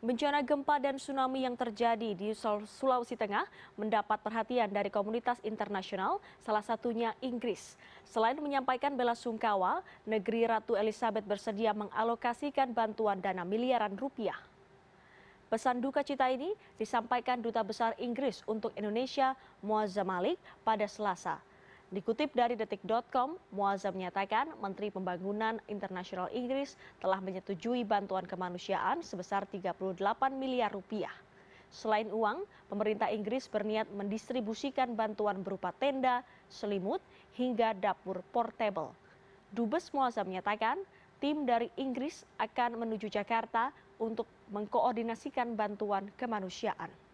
Bencana gempa dan tsunami yang terjadi di Sulawesi Tengah mendapat perhatian dari komunitas internasional, salah satunya Inggris. Selain menyampaikan bela sungkawa, negeri Ratu Elizabeth bersedia mengalokasikan bantuan dana miliaran rupiah. Pesan duka cita ini disampaikan Duta Besar Inggris untuk Indonesia Muazza Malik pada Selasa Dikutip dari detik.com, Muazza menyatakan Menteri Pembangunan Internasional Inggris telah menyetujui bantuan kemanusiaan sebesar 38 miliar rupiah. Selain uang, pemerintah Inggris berniat mendistribusikan bantuan berupa tenda, selimut, hingga dapur portable. Dubes Muazza menyatakan, tim dari Inggris akan menuju Jakarta untuk mengkoordinasikan bantuan kemanusiaan.